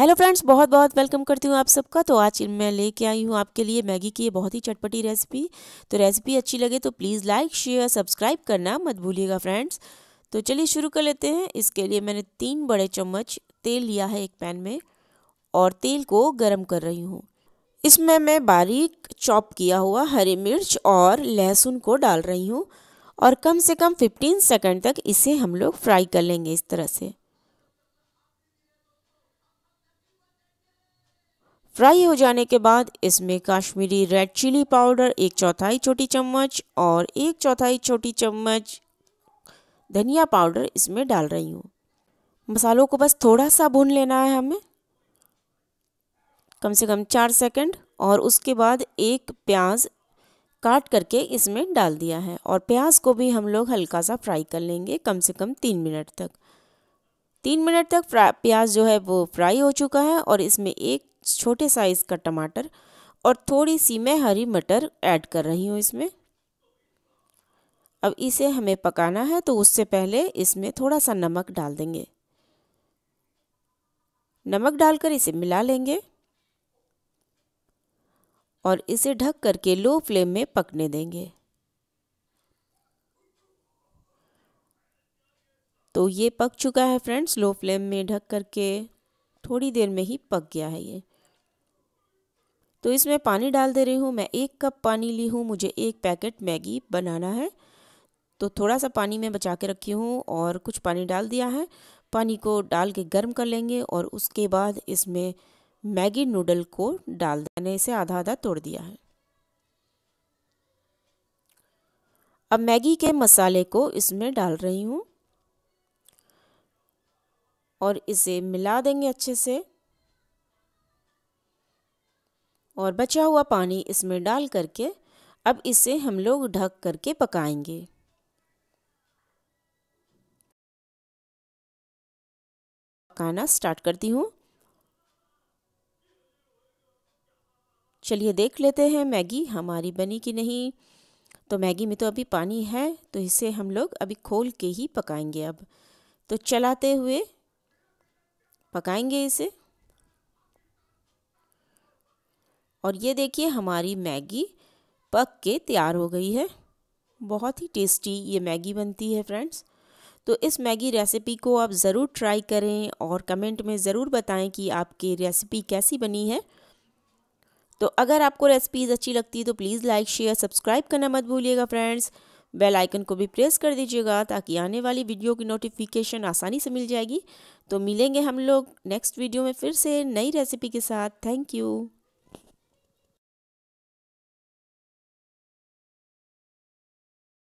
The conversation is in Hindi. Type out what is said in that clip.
हेलो फ्रेंड्स बहुत बहुत वेलकम करती हूँ आप सबका तो आज मैं लेके आई हूँ आपके लिए मैगी की ये बहुत ही चटपटी रेसिपी तो रेसिपी अच्छी लगे तो प्लीज़ लाइक शेयर सब्सक्राइब करना मत भूलिएगा फ्रेंड्स तो चलिए शुरू कर लेते हैं इसके लिए मैंने तीन बड़े चम्मच तेल लिया है एक पैन में और तेल को गर्म कर रही हूँ इसमें मैं बारीक चॉप किया हुआ हरी मिर्च और लहसुन को डाल रही हूँ और कम से कम 15 सेकंड तक इसे हम लोग फ्राई कर लेंगे इस तरह से फ्राई हो जाने के बाद इसमें काश्मीरी रेड चिली पाउडर एक चौथाई छोटी चम्मच और एक चौथाई छोटी चम्मच धनिया पाउडर इसमें डाल रही हूँ मसालों को बस थोड़ा सा भून लेना है हमें कम से कम चार सेकंड और उसके बाद एक प्याज काट करके इसमें डाल दिया है और प्याज को भी हम लोग हल्का सा फ्राई कर लेंगे कम से कम तीन मिनट तक तीन मिनट तक प्याज जो है वो फ्राई हो चुका है और इसमें एक छोटे साइज़ का टमाटर और थोड़ी सी मैं हरी मटर ऐड कर रही हूँ इसमें अब इसे हमें पकाना है तो उससे पहले इसमें थोड़ा सा नमक डाल देंगे नमक डालकर इसे मिला लेंगे और इसे ढक करके लो फ्लेम में पकने देंगे तो ये पक चुका है फ्रेंड्स लो फ्लेम में ढक करके थोड़ी देर में ही पक गया है ये तो इसमें पानी डाल दे रही हूँ मैं एक कप पानी ली हूँ मुझे एक पैकेट मैगी बनाना है तो थोड़ा सा पानी में बचा के रखी हूँ और कुछ पानी डाल दिया है पानी को डाल के गर्म कर लेंगे और उसके बाद इसमें मैगी नूडल को डाल मैंने इसे आधा आधा तोड़ दिया है अब मैगी के मसाले को इसमें डाल रही हूँ और इसे मिला देंगे अच्छे से और बचा हुआ पानी इसमें डाल करके अब इसे हम लोग ढक करके पकाएंगे पकाना स्टार्ट करती हूँ चलिए देख लेते हैं मैगी हमारी बनी कि नहीं तो मैगी में तो अभी पानी है तो इसे हम लोग अभी खोल के ही पकाएंगे अब तो चलाते हुए पकाएंगे इसे और ये देखिए हमारी मैगी पक के तैयार हो गई है बहुत ही टेस्टी ये मैगी बनती है फ्रेंड्स तो इस मैगी रेसिपी को आप ज़रूर ट्राई करें और कमेंट में ज़रूर बताएं कि आपकी रेसिपी कैसी बनी है तो अगर आपको रेसिपीज़ अच्छी लगती है तो प्लीज़ लाइक शेयर सब्सक्राइब करना मत भूलिएगा फ्रेंड्स बेल आइकन को भी प्रेस कर दीजिएगा ताकि आने वाली वीडियो की नोटिफिकेशन आसानी से मिल जाएगी तो मिलेंगे हम लोग नेक्स्ट वीडियो में फिर से नई रेसिपी के साथ थैंक यू